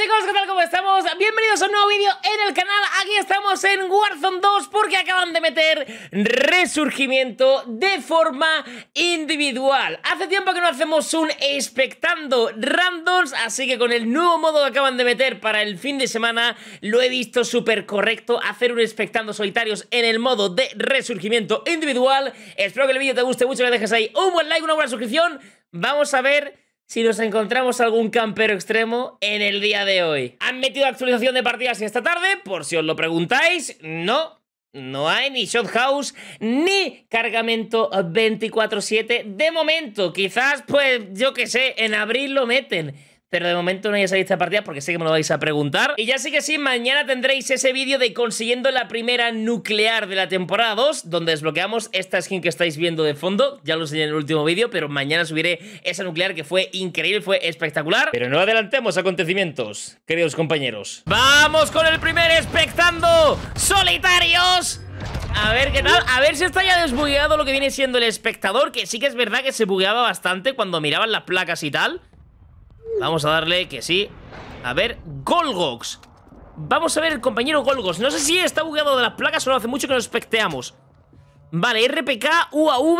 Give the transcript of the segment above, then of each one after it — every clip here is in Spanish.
chicos, ¿qué tal? ¿Cómo estamos? Bienvenidos a un nuevo vídeo en el canal Aquí estamos en Warzone 2 porque acaban de meter resurgimiento de forma individual Hace tiempo que no hacemos un espectando randoms Así que con el nuevo modo que acaban de meter para el fin de semana Lo he visto súper correcto hacer un espectando solitarios en el modo de resurgimiento individual Espero que el vídeo te guste mucho, que dejes ahí un buen like, una buena suscripción Vamos a ver si nos encontramos algún campero extremo en el día de hoy. ¿Han metido actualización de partidas esta tarde? Por si os lo preguntáis, no. No hay ni Shot House ni cargamento 24-7 de momento. Quizás, pues, yo qué sé, en abril lo meten pero de momento no hay esa lista esta partida porque sé que me lo vais a preguntar. Y ya sí que sí, mañana tendréis ese vídeo de consiguiendo la primera nuclear de la temporada 2, donde desbloqueamos esta skin que estáis viendo de fondo. Ya lo enseñé en el último vídeo, pero mañana subiré esa nuclear que fue increíble, fue espectacular. Pero no adelantemos acontecimientos, queridos compañeros. ¡Vamos con el primer espectando! ¡Solitarios! A ver qué tal, a ver si está ya desbugueado lo que viene siendo el espectador Que sí que es verdad que se bugueaba bastante cuando miraban las placas y tal Vamos a darle que sí. A ver, Golgox. Vamos a ver el compañero Golgox. No sé si está bugueado de las placas o hace mucho que nos especteamos. Vale, RPK, UAV.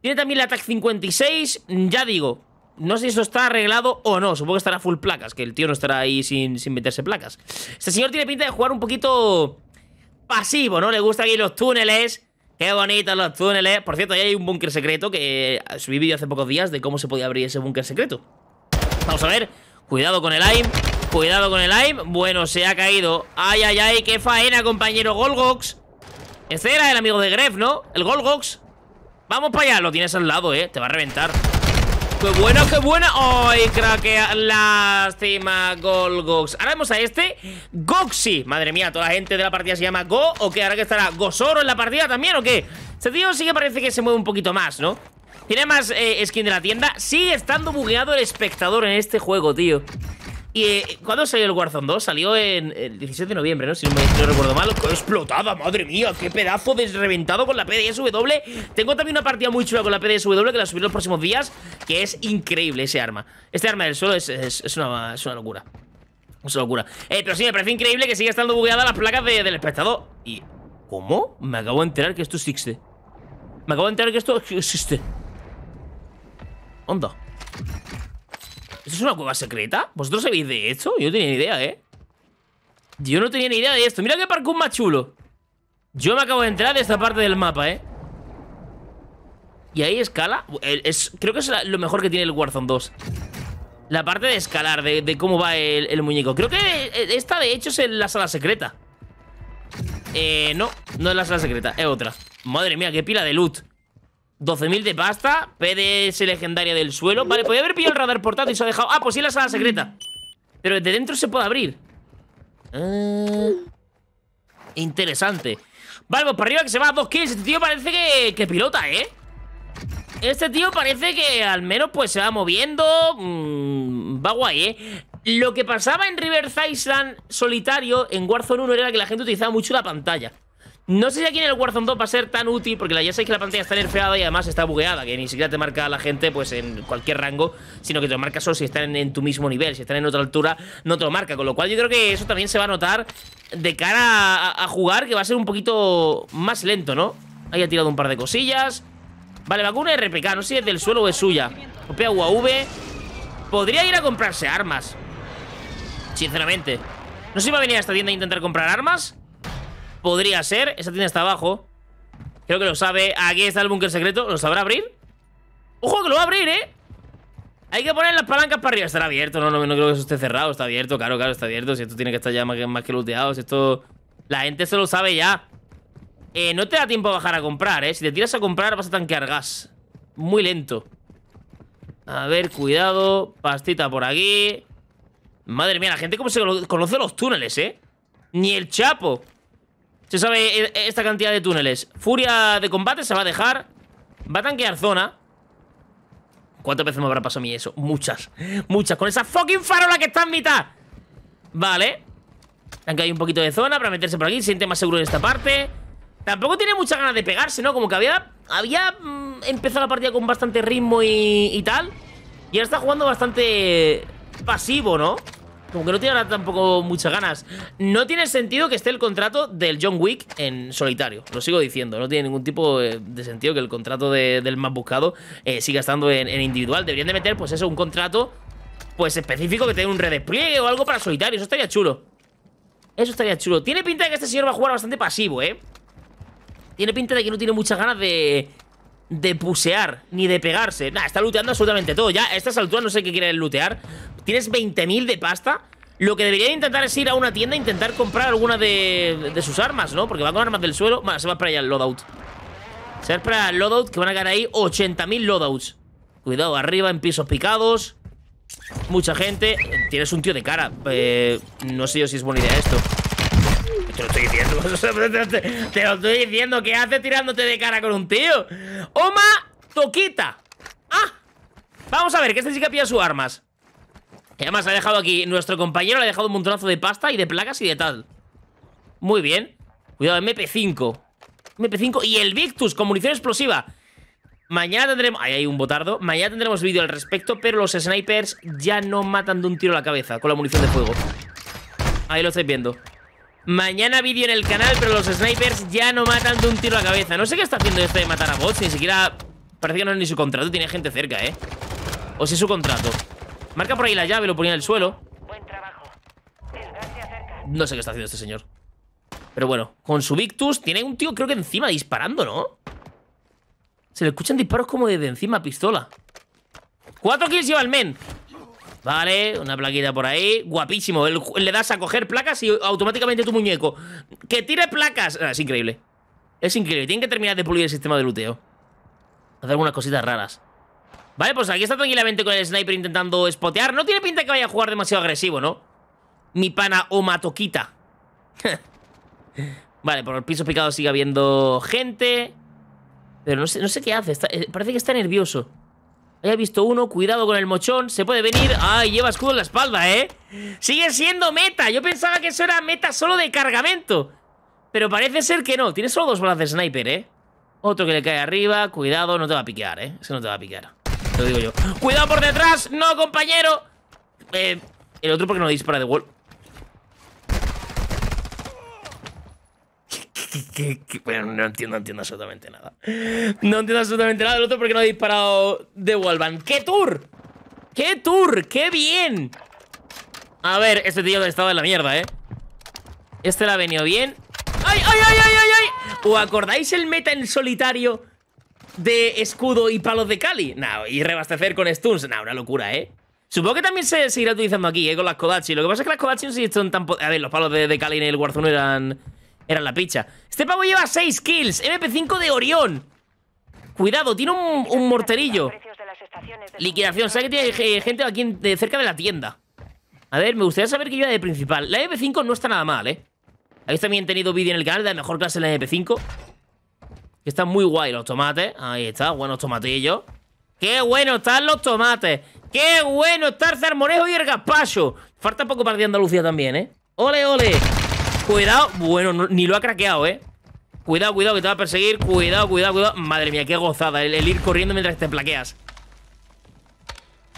Tiene también la tac 56. Ya digo, no sé si eso está arreglado o no. Supongo que estará full placas, que el tío no estará ahí sin, sin meterse placas. Este señor tiene pinta de jugar un poquito pasivo, ¿no? Le gustan aquí los túneles. Qué bonitos los túneles. Por cierto, ahí hay un búnker secreto que subí vídeo hace pocos días de cómo se podía abrir ese búnker secreto. Vamos a ver. Cuidado con el aim. Cuidado con el aim. Bueno, se ha caído. Ay, ay, ay. Qué faena, compañero Golgox. Este era el amigo de Gref, ¿no? El Golgox. Vamos para allá. Lo tienes al lado, ¿eh? Te va a reventar. ¡Qué bueno qué buena! ¡Ay, craquea! Lástima, Golgox. Ahora vemos a este Goxi. Madre mía, toda la gente de la partida se llama Go. ¿O qué? ¿Ahora que estará Gosoro en la partida también o qué? Este tío sí que parece que se mueve un poquito más, ¿no? Tiene más eh, skin de la tienda. Sigue estando bugueado el espectador en este juego, tío. ¿Y eh, cuándo salió el Warzone 2? Salió en el 17 de noviembre, ¿no? Si no, me, recuerdo mal. ¡Explotada! ¡Madre mía! ¡Qué pedazo desreventado con la PDSW! Tengo también una partida muy chula con la PDSW que la subiré los próximos días, que es increíble ese arma. Este arma del suelo es, una, locura. Es una locura. Eh, pero sí, me parece increíble que siga estando bugueada las placas del espectador. ¿Y cómo? Me acabo de enterar que esto existe. Me acabo de enterar que esto existe. ¿Esto es una cueva secreta? ¿Vosotros sabéis de esto? Yo no tenía ni idea, ¿eh? Yo no tenía ni idea de esto. Mira qué parkour más chulo. Yo me acabo de entrar de esta parte del mapa, ¿eh? Y ahí escala. Es, creo que es lo mejor que tiene el Warzone 2. La parte de escalar, de, cómo va el, muñeco. Creo que eh, esta, de hecho, es la sala secreta. Eh, no, no es la sala secreta, es otra. Madre mía, qué pila de loot. 12.000 de pasta, PDS legendaria del suelo. Vale, podía haber pillado el radar portátil y se ha dejado. Ah, pues sí, la sala secreta. Pero desde dentro se puede abrir. Ah, interesante. Vale, pues para arriba que se va a dos kills. Este tío parece que, que pilota, ¿eh? Este tío parece que al menos pues se va moviendo. Mm, va guay, ¿eh? Lo que pasaba en River Island solitario en Warzone 1 era que la gente utilizaba mucho la pantalla. No sé si aquí en el Warzone 2 va a ser tan útil, porque ya sabéis que la pantalla está nerfeada y además está bugueada, que ni siquiera te marca a la gente pues en cualquier rango, sino que te lo marca solo si están en, tu mismo nivel, si están en otra altura, no te lo marca. Con lo cual yo creo que eso también se va a notar de cara a, jugar, que va a ser un poquito más lento, ¿no? Ahí ha tirado un par de cosillas. Vale, vacuna RPK, no sé si es del suelo o es suya. OPA UAV. Podría ir a comprarse armas. Sinceramente. No sé iba a venir a esta tienda a intentar comprar armas. Podría ser. Esa tienda está abajo. Creo que lo sabe. Aquí está el búnker secreto. ¿Lo sabrá abrir? ¡Ojo que lo va a abrir, eh! Hay que poner las palancas para arriba. Estará abierto. No, no, no creo que eso esté cerrado. Está abierto, claro, claro, está abierto. Si esto tiene que estar ya más que, más que looteado. Si esto... La gente se lo sabe ya. Eh, no te da tiempo a bajar a comprar, ¿eh? Si te tiras a comprar vas a tanquear gas. Muy lento. A ver, cuidado. Pastita por aquí. Madre mía, la gente como se conoce los túneles, ¿eh? Ni el Chapo. Se sabe eh, eh, esta cantidad de túneles. Furia de combate se va a dejar. Va a tanquear zona. ¿Cuántas veces me habrá pasado a mí eso? Muchas, muchas. Con esa fucking farola que está en mitad. Vale. Tanquea hay un poquito de zona para meterse por aquí. siente más seguro en esta parte. Tampoco tiene muchas ganas de pegarse, ¿no? Como que había, había mm, empezado la partida con bastante ritmo y, y tal. Y ahora está jugando bastante pasivo, ¿no? Como que no tiene tampoco muchas ganas. No tiene sentido que esté el contrato del John Wick en solitario. Lo sigo diciendo. No tiene ningún tipo eh, de sentido que el contrato del más buscado eh, siga estando en, individual. Deberían de meter, pues eso, un contrato pues específico que tenga un redespliegue o algo para solitario. Eso estaría chulo. Eso estaría chulo. Tiene pinta de que este señor va a jugar bastante pasivo, ¿eh? Tiene pinta de que no tiene muchas ganas de, de pusear ni de pegarse. Nada, está looteando absolutamente todo. Ya a estas alturas no sé qué quiere lootear. Tienes 20.000 de pasta. Lo que deberían intentar es ir a una tienda e intentar comprar alguna de, sus armas, ¿no? Porque van con armas del suelo. Bueno, se va para allá el loadout. Se va para el loadout, que van a caer ahí 80.000 loadouts. Cuidado, arriba en pisos picados. Mucha gente. Tienes un tío de cara. Eh, no sé yo si es buena idea esto te lo estoy diciendo. te, lo estoy diciendo. ¿Qué hace tirándote de cara con un tío? Oma Toquita. ¡Ah! Vamos a ver, que este sí que pilla sus armas. Que además ha dejado aquí, nuestro compañero le ha dejado un montonazo de pasta y de placas y de tal. Muy bien. Cuidado, MP5. MP5 y el Victus con munición explosiva. Mañana tendremos... Ahí hay un botardo. Mañana tendremos vídeo al respecto, pero los snipers ya no matan de un tiro a la cabeza con la munición de fuego. Ahí lo estáis viendo. Mañana vídeo en el canal, pero los snipers ya no matan de un tiro a la cabeza. No sé qué está haciendo este de matar a bots, ni siquiera... Parece que no es ni su contrato, tiene gente cerca, ¿eh? O si es su contrato. Marca por ahí la llave, lo ponía en el suelo. Buen trabajo. No sé qué está haciendo este señor. Pero bueno, con su Victus tiene un tío creo que encima disparando, ¿no? Se le escuchan disparos como desde encima pistola. ¡Cuatro kills lleva el men! Vale, una plaquita por ahí. Guapísimo. le das a coger placas y automáticamente tu muñeco. ¡Que tire placas! Ah, es increíble. Es increíble. Tienen que terminar de pulir el sistema de luteo. Hacer algunas cositas raras. Vale, pues aquí está tranquilamente con el sniper intentando spotear. No tiene pinta que vaya a jugar demasiado agresivo, ¿no? Mi pana o matoquita. vale, por el piso picado sigue habiendo gente. Pero no sé, no sé qué hace. Eh, parece que está nervioso. Haya visto uno, cuidado con el mochón Se puede venir, ay, lleva escudo en la espalda, eh Sigue siendo meta Yo pensaba que eso era meta solo de cargamento Pero parece ser que no Tiene solo dos balas de sniper, eh Otro que le cae arriba, cuidado, no te va a piquear, eh Eso no te va a piquear. te lo digo yo Cuidado por detrás, no, compañero eh, El otro porque no dispara de wall que, no entiendo, entiendo absolutamente nada. No entiendo absolutamente nada del otro porque no ha disparado de Wallban. ¡Qué tour! ¡Qué tour! ¡Qué bien! A ver, este tío estaba en la mierda, ¿eh? Este le ha venido bien. ¡Ay, ay, ay, ay, ay! ay! ¿O acordáis el meta en solitario de escudo y palos de Cali? No, y rebastecer con stuns. No, una locura, ¿eh? Supongo que también se seguirá utilizando aquí, ¿eh? Con las Kodachi. Lo que pasa es que las Kodachi no si son tan... A ver, los palos de, Cali Kali en el Warzone eran... Era la picha. Este pavo lleva 6 kills. MP5 de Orión. Cuidado, tiene un, un morterillo. Liquidación. O que tiene eh, gente aquí cerca de la tienda. A ver, me gustaría saber qué lleva de principal. La MP5 no está nada mal, ¿eh? Habéis también tenido vídeo en el canal de la mejor clase de la MP5. están muy guay los tomates. Ahí está, buenos tomatillos. ¡Qué bueno están los tomates! ¡Qué bueno está el y el gaspacho Falta poco para de Andalucía también, ¿eh? ¡Ole, ole! Cuidado. Bueno, ni lo ha craqueado, ¿eh? Cuidado, cuidado, que te va a perseguir. Cuidado, cuidado, cuidado. Madre mía, qué gozada el, ir corriendo mientras te plaqueas.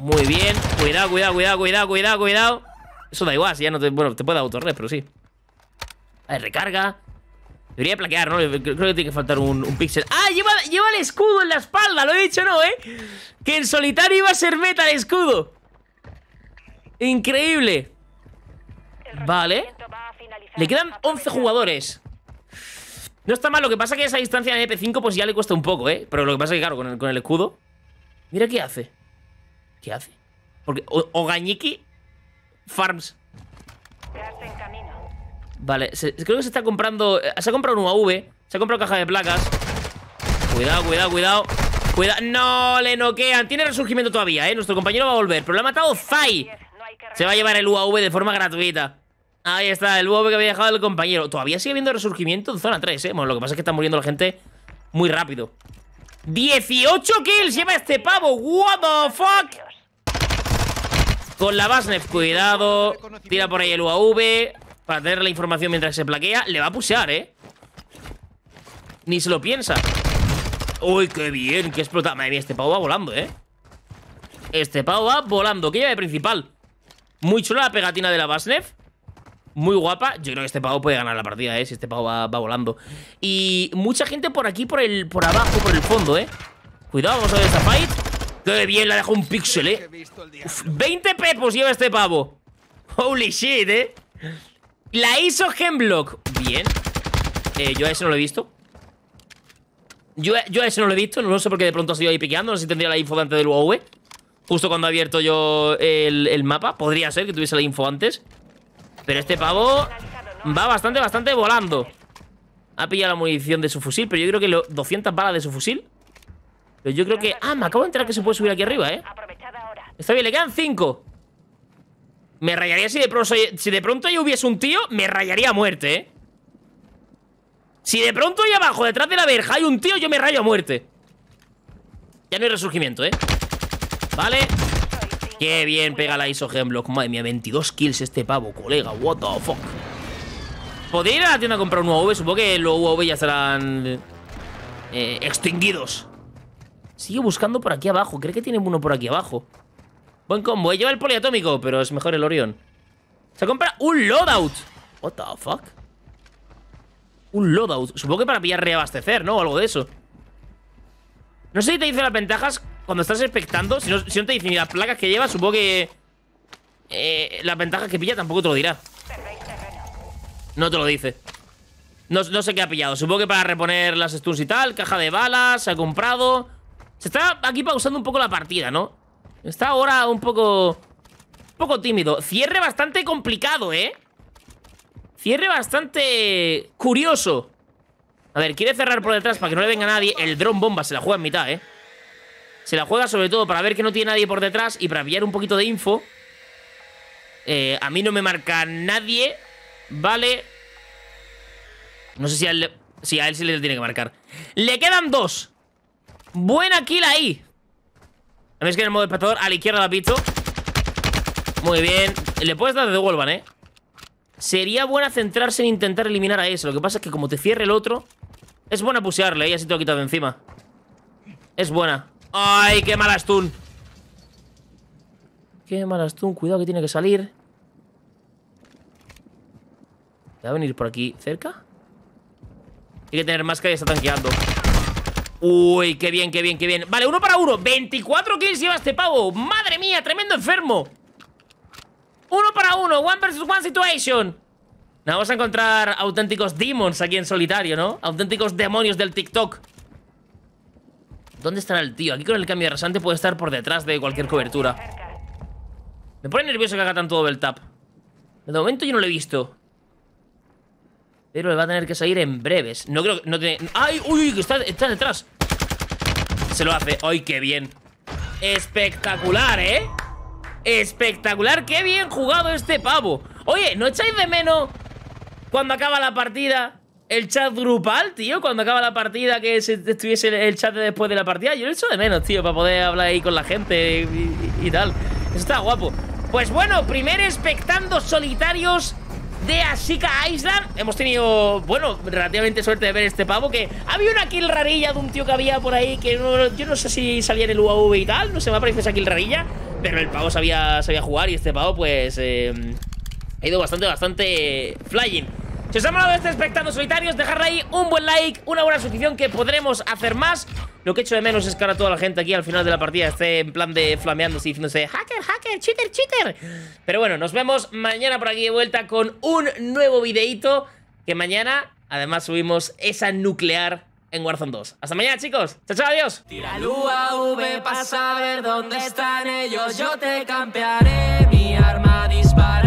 Muy bien. Cuidado, cuidado, cuidado, cuidado, cuidado, cuidado. Eso da igual, si ya no te... Bueno, te puede autorred, pero sí. A ver, recarga. Debería plaquear, ¿no? Creo que tiene que faltar un, píxel. ¡Ah! Lleva, el escudo en la espalda, lo he dicho, ¿no, eh? Que en solitario iba a ser meta el escudo. Increíble. Vale. Le quedan 11 jugadores. No está mal, lo que pasa es que esa distancia en EP5 pues ya le cuesta un poco, ¿eh? Pero lo que pasa es que, claro, con el, escudo... Mira qué hace. ¿Qué hace? Porque Ogañiki Farms. Vale, creo que se está comprando... Eh, se ha comprado un UAV, se ha comprado caja de placas. Cuidado, cuidado, cuidado. Cuidado. No, le noquean. Tiene resurgimiento todavía, ¿eh? Nuestro compañero va a volver, pero lo ha matado Zai. Se va a llevar el UAV de forma gratuita. Ahí está, el UAV que había dejado el compañero. Todavía sigue habiendo resurgimiento en zona 3, ¿eh? Bueno, lo que pasa es que está muriendo la gente muy rápido. ¡18 kills lleva este pavo! ¡What the fuck! Con la Basnef, cuidado. Tira por ahí el UAV para tener la información mientras se plaquea. Le va a pusear, ¿eh? Ni se lo piensa. ¡Uy, qué bien! ¡Qué explota! Madre mía, este pavo va volando, ¿eh? Este pavo va volando. ¿Qué de principal? Muy chula la pegatina de la VASNEV muy guapa. Yo creo que este pavo puede ganar la partida, ¿eh? Si este pavo va, volando. Y mucha gente por aquí, por el por abajo, por el fondo, ¿eh? Cuidado, vamos a ver esta fight. todo bien! La dejó un píxel, ¿eh? 20 pepos lleva este pavo. Holy shit, ¿eh? La hizo gemblock Bien. Eh, yo a ese no lo he visto. Yo, a ese no lo he visto. No sé por qué de pronto ha sido ahí piqueando. No sé si tendría la info antes del UAV. Justo cuando ha abierto yo el, el mapa. Podría ser que tuviese la info antes. Pero este pavo va bastante, bastante volando. Ha pillado la munición de su fusil, pero yo creo que 200 balas de su fusil. Pero yo creo que... Ah, me acabo de enterar que se puede subir aquí arriba, ¿eh? Está bien, le quedan 5. Me rayaría si de, pronto, si de pronto hubiese un tío, me rayaría a muerte, ¿eh? Si de pronto ahí abajo, detrás de la verja, hay un tío, yo me rayo a muerte. Ya no hay resurgimiento, ¿eh? Vale. Qué bien pega la ISO Genblock. Madre mía, 22 kills este pavo, colega. What the fuck. Podría ir a la tienda a comprar un UAV. Supongo que los UAV ya estarán eh, extinguidos. Sigue buscando por aquí abajo. Creo que tiene uno por aquí abajo. Buen combo. Eh. Lleva el poliatómico, pero es mejor el Orión. Se compra un loadout. What the fuck. Un loadout. Supongo que para pillar reabastecer, ¿no? algo de eso. No sé si te dice las ventajas cuando estás expectando, si no, te dicen ni las placas que lleva supongo que eh, las ventajas que pilla tampoco te lo dirá. No te lo dice. No, no, sé qué ha pillado. Supongo que para reponer las stuns y tal, caja de balas, se ha comprado. Se está aquí pausando un poco la partida, ¿no? Está ahora un poco... Un poco tímido. Cierre bastante complicado, ¿eh? Cierre bastante curioso. A ver, quiere cerrar por detrás para que no le venga nadie. El dron bomba se la juega en mitad, ¿eh? Se la juega sobre todo para ver que no tiene nadie por detrás y para pillar un poquito de info. Eh, a mí no me marca nadie. Vale. No sé si a él, sí, a él le tiene que marcar. Le quedan dos. Buena kill ahí. A ver que en el modo espectador a la izquierda la pito. Muy bien. Le puedes dar de vuelvan ¿eh? Sería buena centrarse en intentar eliminar a ese. Lo que pasa es que como te cierre el otro... Es buena pusearle, ¿eh? y así te lo quitado encima. Es buena. ¡Ay, qué mala stun! Qué mala stun, cuidado que tiene que salir. ¿Va a venir por aquí cerca? Tiene que tener que y está tanqueando. Uy, qué bien, qué bien, qué bien Vale, uno para uno, 24 kills lleva este pavo Madre mía, tremendo enfermo Uno para uno, one versus one situation Nos vamos a encontrar auténticos demons aquí en solitario, ¿no? Auténticos demonios del TikTok ¿Dónde estará el tío? Aquí con el cambio de rasante puede estar por detrás de cualquier cobertura. Me pone nervioso que haga tanto double tap. De momento yo no lo he visto. Pero le va a tener que salir en breves. No creo que... No ¡Ay! ¡Uy! está, está detrás! Se lo hace. ¡Ay, qué bien! Espectacular, ¿eh? Espectacular. ¡Qué bien jugado este pavo! Oye, ¿no echáis de menos cuando acaba la partida? el chat grupal, tío, cuando acaba la partida, que se, estuviese el, chat después de la partida. Yo lo hecho de menos, tío, para poder hablar ahí con la gente y, tal. Eso está guapo. Pues bueno, primer espectando solitarios de Ashika Island. Hemos tenido, bueno, relativamente suerte de ver este pavo. Que había una kill rarilla de un tío que había por ahí. Que yo no sé si salía en el UAV y tal. No se me parecido esa kill rarilla. Pero el pavo sabía, sabía jugar y este pavo, pues, eh, ha ido bastante, bastante flying. Si os ha molado este espectáculo solitarios, dejadle ahí un buen like, una buena suscripción que podremos hacer más. Lo que hecho de menos es que ahora toda la gente aquí al final de la partida esté en plan de flameándose y diciéndose ¡Hacker, hacker, cheater, cheater! Pero bueno, nos vemos mañana por aquí de vuelta con un nuevo videíto que mañana además subimos esa nuclear en Warzone 2. Hasta mañana, chicos. Chao, chao, adiós. Tira el UAV para saber dónde están ellos. Yo te campearé, mi arma dispara.